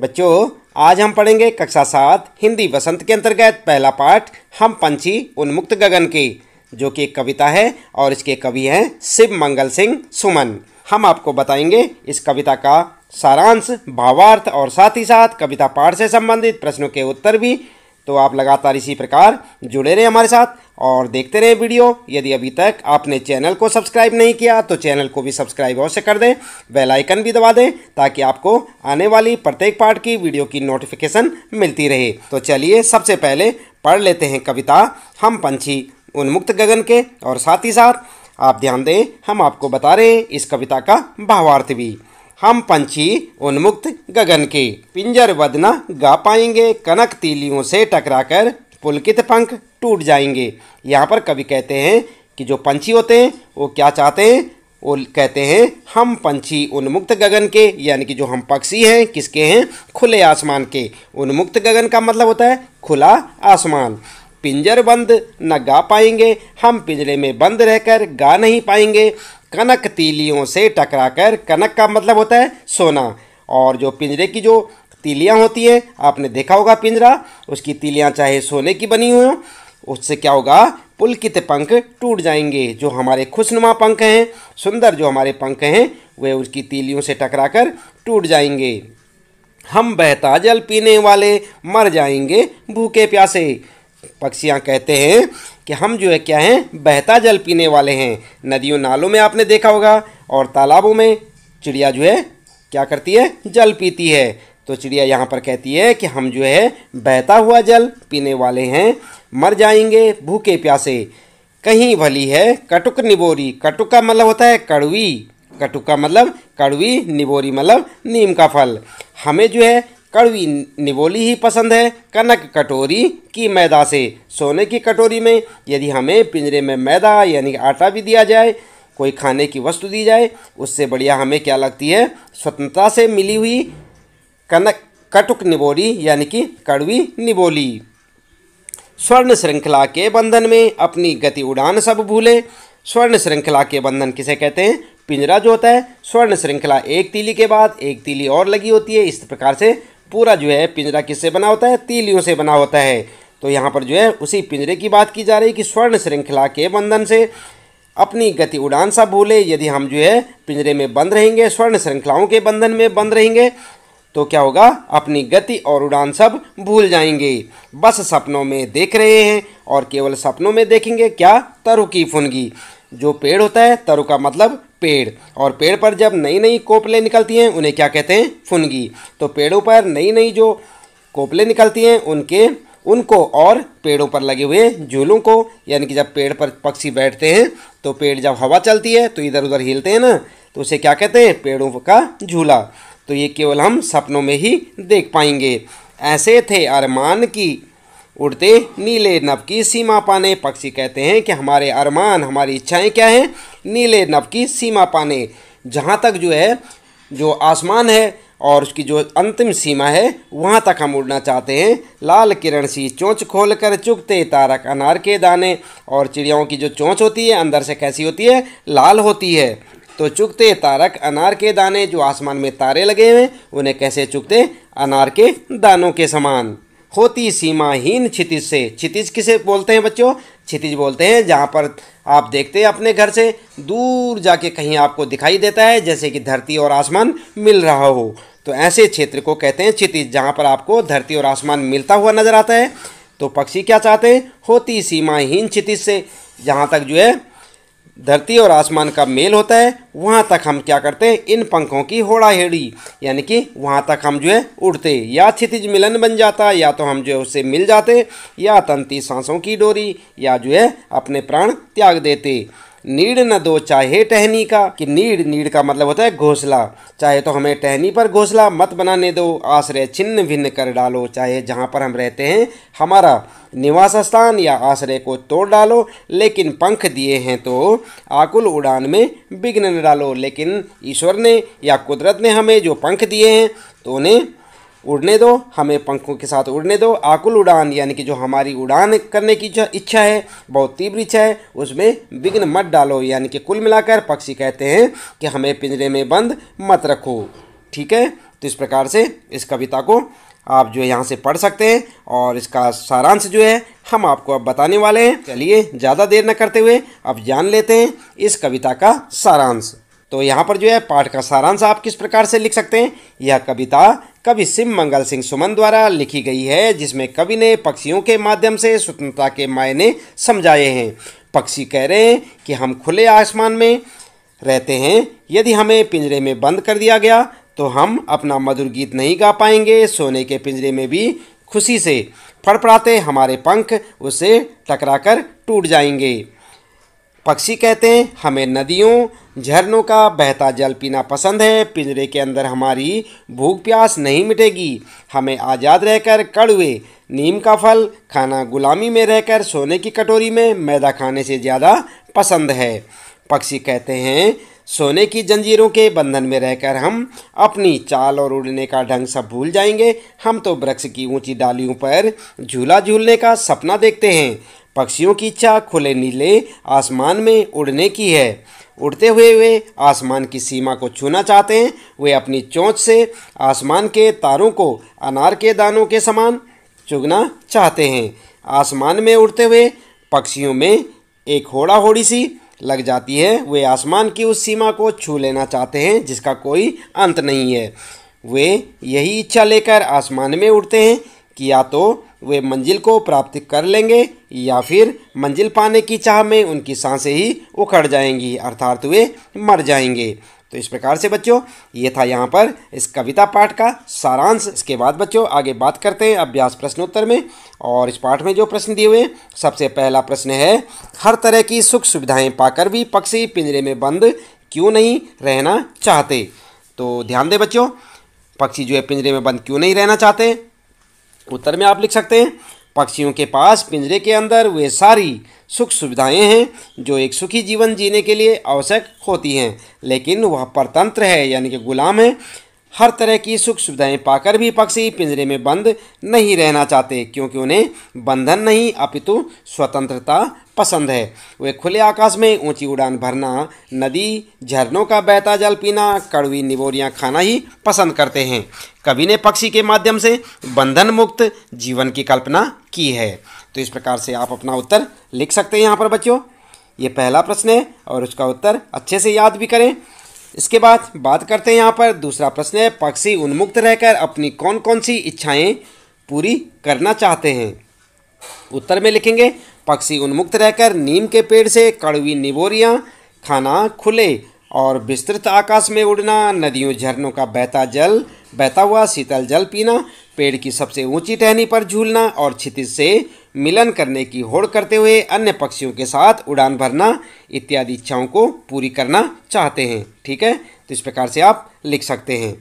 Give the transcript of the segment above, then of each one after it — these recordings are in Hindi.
बच्चों आज हम पढ़ेंगे कक्षा सात हिंदी वसंत के अंतर्गत पहला पाठ हम पंछी उन्मुक्त गगन की जो कि एक कविता है और इसके कवि हैं शिव मंगल सिंह सुमन हम आपको बताएंगे इस कविता का सारांश भावार्थ और साथ ही साथ कविता पाठ से संबंधित प्रश्नों के उत्तर भी तो आप लगातार इसी प्रकार जुड़े रहे हमारे साथ और देखते रहे वीडियो यदि अभी तक आपने चैनल को सब्सक्राइब नहीं किया तो चैनल को भी सब्सक्राइब अवश्य कर दें बेल आइकन भी दबा दें ताकि आपको आने वाली प्रत्येक पार्ट की वीडियो की नोटिफिकेशन मिलती रहे तो चलिए सबसे पहले पढ़ लेते हैं कविता हम पंछी उन्मुक्त गगन के और साथ ही साथ आप ध्यान दें हम आपको बता रहे हैं इस कविता का भावार्थ भी हम पंछी उन्मुक्त गगन के पिंजर वदना गा पाएंगे कनक तीलियों से टकराकर पुलकित पंख टूट जाएंगे यहाँ पर कवि कहते हैं कि जो पंछी होते हैं वो क्या चाहते हैं वो कहते हैं हम पंछी उन्मुक्त गगन के यानी कि जो हम पक्षी हैं किसके हैं खुले आसमान के उन्मुक्त गगन का मतलब होता है खुला आसमान पिंजर बंद न गा पाएंगे हम पिंजरे में बंद रहकर गा नहीं पाएंगे कनक तीलियों से टकराकर कनक का मतलब होता है सोना और जो पिंजरे की जो तीलियाँ होती है आपने देखा होगा पिंजरा उसकी तीलियाँ चाहे सोने की बनी हो उससे क्या होगा पुलकित पंख टूट जाएंगे जो हमारे खुशनुमा पंख हैं सुंदर जो हमारे पंख हैं वे उसकी तीलियों से टकराकर टूट जाएंगे हम बहता जल पीने वाले मर जाएंगे भूखे प्यासे पक्षियाँ कहते हैं कि हम जो है क्या हैं बहता जल पीने वाले हैं नदियों नालों में आपने देखा होगा और तालाबों में चिड़िया जो है क्या करती है जल पीती है तो चिड़िया यहाँ पर कहती है कि हम जो है बहता हुआ जल पीने वाले हैं मर जाएंगे भूखे प्यासे कहीं भली है कटुक निबोरी कटुक का मतलब होता है कड़वी कटुक का मतलब कड़वी निबोरी मतलब नीम का फल हमें जो है कड़वी निबोली ही पसंद है कनक कटोरी की मैदा से सोने की कटोरी में यदि हमें पिंजरे में मैदा यानी आटा भी दिया जाए कोई खाने की वस्तु दी जाए उससे बढ़िया हमें क्या लगती है स्वतंत्रता से मिली हुई कनक कटुक निबोली यानी कि कड़वी निबोली स्वर्ण श्रृंखला के बंधन में अपनी गति उड़ान सब भूले स्वर्ण श्रृंखला के बंधन किसे कहते हैं पिंजरा जो होता है स्वर्ण श्रृंखला एक तीली के बाद एक तीली और लगी होती है इस प्रकार से पूरा जो है पिंजरा किससे बना होता है तीलियों से बना होता है तो यहाँ पर जो है उसी पिंजरे की बात की जा रही कि स्वर्ण श्रृंखला के बंधन से अपनी गति उड़ान सा भूले यदि हम जो है पिंजरे में बंद रहेंगे स्वर्ण श्रृंखलाओं के बंधन में बंद रहेंगे तो क्या होगा अपनी गति और उड़ान सब भूल जाएंगे बस सपनों में देख रहे हैं और केवल सपनों में देखेंगे क्या तरु की फुनगी जो पेड़ होता है तरु का मतलब पेड़ और पेड़ पर जब नई नई कोपले निकलती हैं उन्हें क्या कहते हैं फुनगी तो पेड़ों पर नई नई जो कोपले निकलती हैं उनके उनको और पेड़ों पर लगे हुए झूलों को यानी कि जब पेड़ पर पक्षी बैठते हैं तो पेड़ जब हवा चलती है तो इधर उधर हिलते हैं ना तो उसे क्या कहते हैं पेड़ों का झूला तो ये केवल हम सपनों में ही देख पाएंगे ऐसे थे अरमान की उड़ते नीले नव की सीमा पाने पक्षी कहते हैं कि हमारे अरमान हमारी इच्छाएं क्या हैं नीले नव की सीमा पाने जहाँ तक जो है जो आसमान है और उसकी जो अंतिम सीमा है वहाँ तक हम उड़ना चाहते हैं लाल किरण सी चोंच खोल कर चुगते तारक अनार के दाने और चिड़ियाओं की जो चोंच होती है अंदर से कैसी होती है लाल होती है तो चुगते तारक अनार के दाने जो आसमान में तारे लगे हुए उन्हें कैसे चुगते अनार के दानों के समान होती सीमाहीन क्षितिज से क्षितिज किसे बोलते हैं बच्चों क्षितिज बोलते हैं जहाँ पर आप देखते हैं अपने घर से दूर जाके कहीं आपको दिखाई देता है जैसे कि धरती और आसमान मिल रहा हो तो ऐसे क्षेत्र को कहते हैं क्षितिज जहाँ पर आपको धरती और आसमान मिलता हुआ नजर आता है तो पक्षी क्या चाहते हैं होती सीमाहीन क्षितिज से जहाँ तक जो है धरती और आसमान का मेल होता है वहाँ तक हम क्या करते हैं इन पंखों की होड़ा हेड़ी यानी कि वहाँ तक हम जो है उड़ते या क्षितिज मिलन बन जाता या तो हम जो है उससे मिल जाते या तंती सांसों की डोरी या जो है अपने प्राण त्याग देते नीड न दो चाहे टहनी का कि नीड नीड का मतलब होता है घोसला चाहे तो हमें टहनी पर घोसला मत बनाने दो आश्रय छिन्न भिन्न कर डालो चाहे जहाँ पर हम रहते हैं हमारा निवास स्थान या आश्रय को तोड़ डालो लेकिन पंख दिए हैं तो आकुल उड़ान में विघ्न न डालो लेकिन ईश्वर ने या कुदरत ने हमें जो पंख दिए हैं तो उन्हें उड़ने दो हमें पंखों के साथ उड़ने दो आकुल उड़ान यानी कि जो हमारी उड़ान करने की जो इच्छा है बहुत तीव्र इच्छा है उसमें विघ्न मत डालो यानी कि कुल मिलाकर पक्षी कहते हैं कि हमें पिंजरे में बंद मत रखो ठीक है तो इस प्रकार से इस कविता को आप जो यहाँ से पढ़ सकते हैं और इसका सारांश जो है हम आपको अब बताने वाले हैं चलिए ज़्यादा देर न करते हुए अब जान लेते हैं इस कविता का सारांश तो यहाँ पर जो है पाठ का सारांश आप किस प्रकार से लिख सकते हैं यह कविता कवि सिम मंगल सिंह सुमन द्वारा लिखी गई है जिसमें कवि ने पक्षियों के माध्यम से स्वतंत्रता के मायने समझाए हैं पक्षी कह रहे हैं कि हम खुले आसमान में रहते हैं यदि हमें पिंजरे में बंद कर दिया गया तो हम अपना मधुर गीत नहीं गा पाएंगे सोने के पिंजरे में भी खुशी से फड़फड़ाते हमारे पंख उसे टकराकर टूट जाएंगे पक्षी कहते हैं हमें नदियों झरनों का बहता जल पीना पसंद है पिंजरे के अंदर हमारी भूख प्यास नहीं मिटेगी हमें आज़ाद रहकर कड़वे नीम का फल खाना गुलामी में रहकर सोने की कटोरी में मैदा खाने से ज़्यादा पसंद है पक्षी कहते हैं सोने की जंजीरों के बंधन में रहकर हम अपनी चाल और उड़ने का ढंग सब भूल जाएंगे हम तो वृक्ष की ऊंची डालियों पर झूला झूलने का सपना देखते हैं पक्षियों की इच्छा खुले नीले आसमान में उड़ने की है उड़ते हुए वे आसमान की सीमा को छूना चाहते हैं वे अपनी चोंच से आसमान के तारों को अनार के दानों के समान चुगना चाहते हैं आसमान में उड़ते हुए पक्षियों में एक होड़ा होड़ी सी लग जाती है वे आसमान की उस सीमा को छू लेना चाहते हैं जिसका कोई अंत नहीं है वे यही इच्छा लेकर आसमान में उड़ते हैं कि या तो वे मंजिल को प्राप्त कर लेंगे या फिर मंजिल पाने की चाह में उनकी सांसें ही उखड़ जाएंगी अर्थात वे मर जाएंगे तो इस प्रकार से बच्चों ये था यहाँ पर इस कविता पाठ का सारांश इसके बाद बच्चों आगे बात करते हैं अभ्यास प्रश्नोत्तर में और इस पाठ में जो प्रश्न दिए हुए सबसे पहला प्रश्न है हर तरह की सुख सुविधाएं पाकर भी पक्षी पिंजरे में बंद क्यों नहीं रहना चाहते तो ध्यान दें बच्चों पक्षी जो है पिंजरे में बंद क्यों नहीं रहना चाहते उत्तर में आप लिख सकते हैं पक्षियों के पास पिंजरे के अंदर वे सारी सुख सुविधाएं हैं जो एक सुखी जीवन जीने के लिए आवश्यक होती हैं लेकिन वह परतंत्र है यानी कि गुलाम है हर तरह की सुख सुविधाएं पाकर भी पक्षी पिंजरे में बंद नहीं रहना चाहते क्योंकि उन्हें बंधन नहीं अपितु स्वतंत्रता पसंद है वे खुले आकाश में ऊंची उड़ान भरना नदी झरनों का बहता जल पीना कड़वी निबोरियां खाना ही पसंद करते हैं कवि ने पक्षी के माध्यम से बंधन मुक्त जीवन की कल्पना की है तो इस प्रकार से आप अपना उत्तर लिख सकते हैं यहाँ पर बच्चों ये पहला प्रश्न है और उसका उत्तर अच्छे से याद भी करें इसके बाद बात करते हैं यहाँ पर दूसरा प्रश्न है पक्षी उन्मुक्त रहकर अपनी कौन कौन सी इच्छाएं पूरी करना चाहते हैं उत्तर में लिखेंगे पक्षी उन्मुक्त रहकर नीम के पेड़ से कड़वी निबोरियाँ खाना खुले और विस्तृत आकाश में उड़ना नदियों झरनों का बहता जल बहता हुआ शीतल जल पीना पेड़ की सबसे ऊंची टहनी पर झूलना और छितिज से मिलन करने की होड़ करते हुए अन्य पक्षियों के साथ उड़ान भरना इत्यादि इच्छाओं को पूरी करना चाहते हैं ठीक है तो इस प्रकार से आप लिख सकते हैं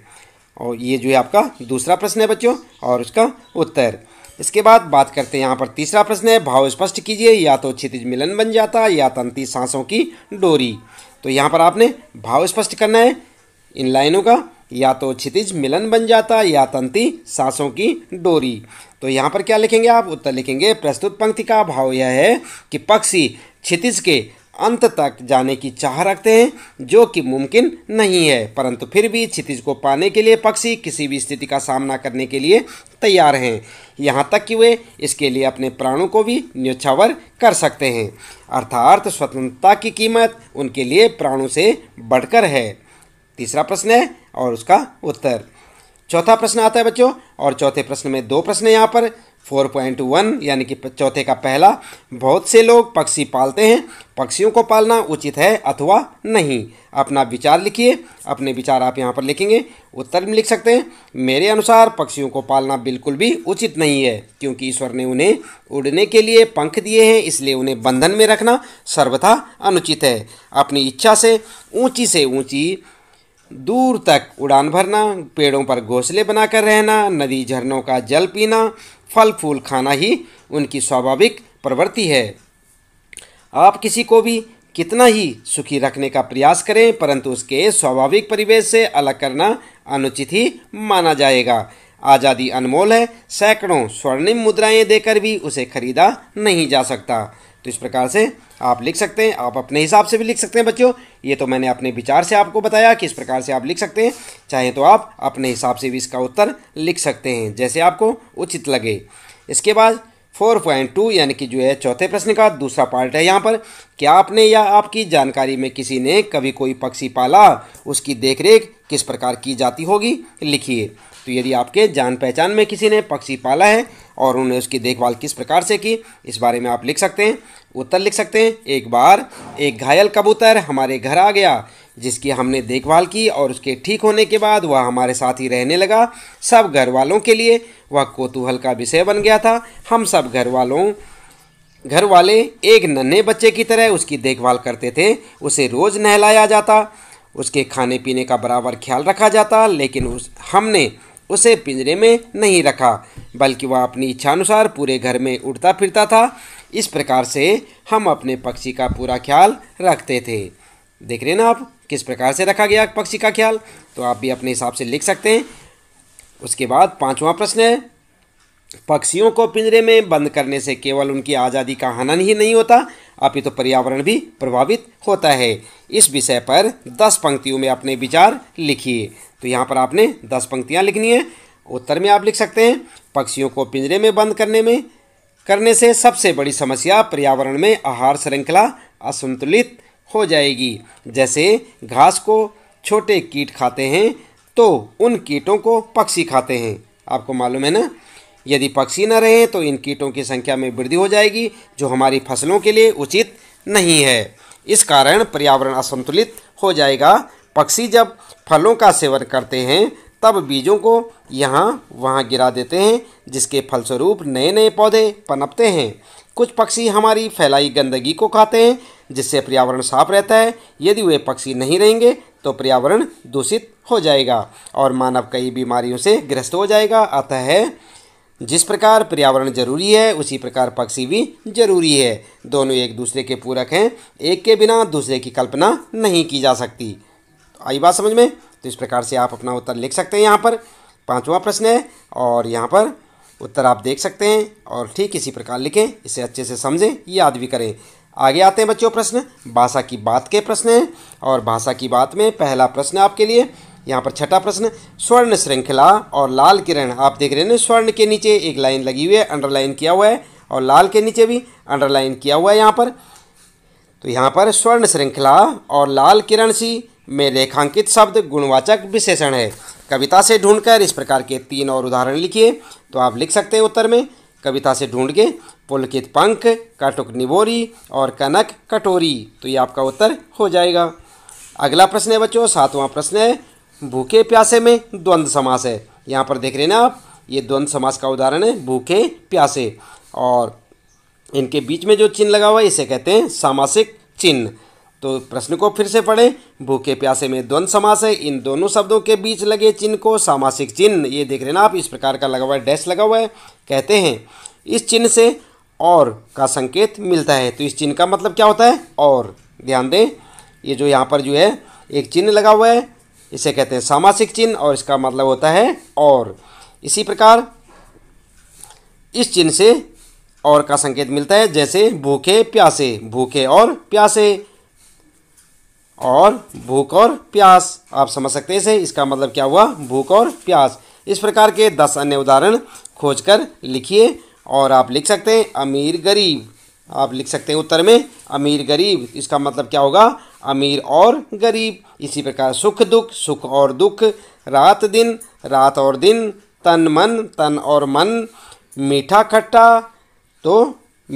और ये जो है आपका दूसरा प्रश्न है बच्चों और उसका उत्तर इसके बाद बात करते हैं यहाँ पर तीसरा प्रश्न है भाव स्पष्ट कीजिए या तो क्षितिज मिलन बन जाता या तंती तो सांसों की डोरी तो यहाँ पर आपने भाव स्पष्ट करना है इन लाइनों का या तो क्षितिज मिलन बन जाता या तंती सांसों की डोरी तो यहाँ पर क्या लिखेंगे आप उत्तर लिखेंगे प्रस्तुत पंक्ति का भाव यह है कि पक्षी क्षितिज के अंत तक जाने की चाह रखते हैं जो कि मुमकिन नहीं है परंतु फिर भी क्षितिज को पाने के लिए पक्षी किसी भी स्थिति का सामना करने के लिए तैयार हैं यहाँ तक कि वे इसके लिए अपने प्राणों को भी न्योछावर कर सकते हैं अर्थात स्वतंत्रता की कीमत उनके लिए प्राणों से बढ़कर है तीसरा प्रश्न है और उसका उत्तर चौथा प्रश्न आता है बच्चों और चौथे प्रश्न में दो प्रश्न यहाँ पर 4.1 यानी कि चौथे का पहला बहुत से लोग पक्षी पालते हैं पक्षियों को पालना उचित है अथवा नहीं अपना विचार लिखिए अपने विचार आप यहाँ पर लिखेंगे उत्तर में लिख सकते हैं मेरे अनुसार पक्षियों को पालना बिल्कुल भी उचित नहीं है क्योंकि ईश्वर ने उन्हें उड़ने के लिए पंख दिए हैं इसलिए उन्हें बंधन में रखना सर्वथा अनुचित है अपनी इच्छा से ऊंची से ऊंची दूर तक उड़ान भरना पेड़ों पर घोंसले बनाकर रहना नदी झरनों का जल पीना फल फूल खाना ही उनकी स्वाभाविक प्रवृत्ति है आप किसी को भी कितना ही सुखी रखने का प्रयास करें परंतु उसके स्वाभाविक परिवेश से अलग करना अनुचित ही माना जाएगा आज़ादी अनमोल है सैकड़ों स्वर्णिम मुद्राएं देकर भी उसे खरीदा नहीं जा सकता तो इस प्रकार से आप लिख सकते हैं आप अपने हिसाब से भी लिख सकते हैं बच्चों ये तो मैंने अपने विचार से आपको बताया कि इस प्रकार से आप लिख सकते हैं चाहे तो आप अपने हिसाब से भी इसका उत्तर लिख सकते हैं जैसे आपको उचित लगे इसके बाद फोर पॉइंट टू यानी कि जो है चौथे प्रश्न का दूसरा पार्ट है यहाँ पर क्या आपने या आपकी जानकारी में किसी ने कभी कोई पक्षी पाला उसकी देखरेख किस प्रकार की जाती होगी लिखिए तो यदि आपके जान पहचान में किसी ने पक्षी पाला है और उन्होंने उसकी देखभाल किस प्रकार से की इस बारे में आप लिख सकते हैं उत्तर लिख सकते हैं एक बार एक घायल कबूतर हमारे घर आ गया जिसकी हमने देखभाल की और उसके ठीक होने के बाद वह हमारे साथ ही रहने लगा सब घर वालों के लिए वह कोतूहल का विषय बन गया था हम सब घर वालों घर वाले एक नन्हे बच्चे की तरह उसकी देखभाल करते थे उसे रोज़ नहलाया जाता उसके खाने पीने का बराबर ख्याल रखा जाता लेकिन उस हमने उसे पिंजरे में नहीं रखा बल्कि वह अपनी इच्छानुसार पूरे घर में उड़ता फिरता था इस प्रकार से हम अपने पक्षी का पूरा ख्याल रखते थे देख रहे ना आप किस प्रकार से रखा गया पक्षी का ख्याल तो आप भी अपने हिसाब से लिख सकते हैं उसके बाद पांचवा प्रश्न है पक्षियों को पिंजरे में बंद करने से केवल उनकी आज़ादी का हनन ही नहीं होता अभी तो पर्यावरण भी प्रभावित होता है इस विषय पर दस पंक्तियों में अपने विचार लिखिए तो यहाँ पर आपने दस पंक्तियाँ लिखनी है उत्तर में आप लिख सकते हैं पक्षियों को पिंजरे में बंद करने में करने से सबसे बड़ी समस्या पर्यावरण में आहार श्रृंखला असंतुलित हो जाएगी जैसे घास को छोटे कीट खाते हैं तो उन कीटों को पक्षी खाते हैं आपको मालूम है ना यदि पक्षी न रहे तो इन कीटों की संख्या में वृद्धि हो जाएगी जो हमारी फसलों के लिए उचित नहीं है इस कारण पर्यावरण असंतुलित हो जाएगा पक्षी जब फलों का सेवन करते हैं तब बीजों को यहाँ वहाँ गिरा देते हैं जिसके फलस्वरूप नए नए पौधे पनपते हैं कुछ पक्षी हमारी फैलाई गंदगी को खाते हैं जिससे पर्यावरण साफ रहता है यदि वे पक्षी नहीं रहेंगे तो पर्यावरण दूषित हो जाएगा और मानव कई बीमारियों से ग्रस्त हो जाएगा अतः जिस प्रकार पर्यावरण जरूरी है उसी प्रकार पक्षी भी जरूरी है दोनों एक दूसरे के पूरक हैं एक के बिना दूसरे की कल्पना नहीं की जा सकती तो आई बात समझ में तो इस प्रकार से आप अपना उत्तर लिख सकते हैं यहाँ पर पाँचवा प्रश्न है और यहाँ पर उत्तर आप देख सकते हैं और ठीक इसी प्रकार लिखें इसे अच्छे से समझें याद भी करें आगे आते हैं बच्चों प्रश्न भाषा की बात के प्रश्न हैं और भाषा की बात में पहला प्रश्न आपके लिए यहाँ पर छठा प्रश्न स्वर्ण श्रृंखला और लाल किरण आप देख रहे हैं स्वर्ण के नीचे एक लाइन लगी हुई है अंडरलाइन किया हुआ है और लाल के नीचे भी अंडरलाइन किया हुआ है यहाँ पर तो यहाँ पर स्वर्ण श्रृंखला और लाल किरण सी में रेखांकित शब्द गुणवाचक विशेषण है कविता से ढूंढकर इस प्रकार के तीन और उदाहरण लिखिए तो आप लिख सकते हैं उत्तर में कविता से ढूंढ के पुलकित पंख कटुक निबोरी और कनक कटोरी तो ये आपका उत्तर हो जाएगा अगला प्रश्न है बच्चों सातवां प्रश्न है भूखे प्यासे में द्वंद्व समास है यहाँ पर देख रहे हैं ना आप ये द्वंद्व समास का उदाहरण है भूखे प्यासे और इनके बीच में जो चिन्ह लगा हुआ है इसे कहते हैं सामासिक चिन्ह तो प्रश्न को फिर से पढ़ें भूखे प्यासे में द्वंद्व समास है इन दोनों शब्दों के बीच लगे चिन्ह को सामासिक चिन्ह ये देख रहे ना आप इस प्रकार का लगा हुआ है डैश लगा हुआ है कहते हैं इस चिन्ह से और का संकेत मिलता है तो इस चिन्ह का मतलब क्या होता है और ध्यान दें ये जो यहाँ पर जो है एक चिन्ह लगा हुआ है इसे कहते हैं सामासिक चिन्ह और इसका मतलब होता है और इसी प्रकार इस चिन्ह से और का संकेत मिलता है जैसे भूखे प्यासे भूखे और प्यासे और भूख और प्यास आप समझ सकते हैं इसे इसका मतलब क्या हुआ भूख और प्यास इस प्रकार के दस अन्य उदाहरण खोजकर लिखिए और आप लिख सकते हैं अमीर गरीब आप लिख सकते हैं उत्तर में अमीर गरीब इसका मतलब क्या होगा अमीर और गरीब इसी प्रकार सुख दुख सुख और दुख रात दिन रात और दिन तन मन तन और मन मीठा खट्टा तो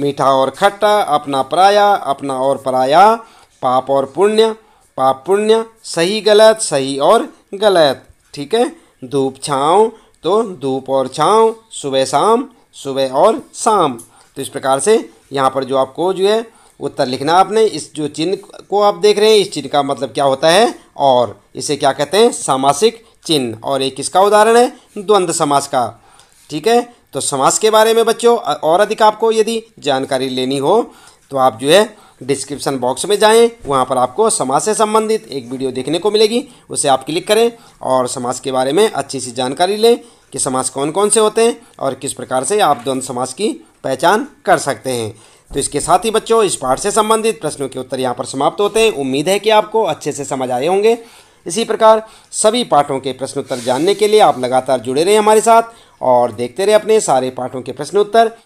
मीठा और खट्टा अपना पराया अपना और पराया पाप और पुण्य पाप पुण्य सही गलत सही और गलत ठीक है धूप छाँव तो धूप और छाँव सुबह शाम सुबह और शाम तो इस प्रकार से यहाँ पर जो आपको जो है उत्तर लिखना आपने इस जो चिन्ह को आप देख रहे हैं इस चिन्ह का मतलब क्या होता है और इसे क्या कहते हैं सामासिक चिन्ह और ये किसका उदाहरण है द्वंद्व समास का ठीक है तो समास के बारे में बच्चों और अधिक आपको यदि जानकारी लेनी हो तो आप जो है डिस्क्रिप्शन बॉक्स में जाएं वहाँ पर आपको समाज से संबंधित एक वीडियो देखने को मिलेगी उसे आप क्लिक करें और समाज के बारे में अच्छी सी जानकारी लें कि समाज कौन कौन से होते हैं और किस प्रकार से आप द्वंद्व समाज की पहचान कर सकते हैं तो इसके साथ ही बच्चों इस पाठ से संबंधित प्रश्नों के उत्तर यहाँ पर समाप्त होते हैं उम्मीद है कि आपको अच्छे से समझ आए होंगे इसी प्रकार सभी पाठों के प्रश्नोत्तर जानने के लिए आप लगातार जुड़े रहें हमारे साथ और देखते रहे अपने सारे पाठों के प्रश्नोत्तर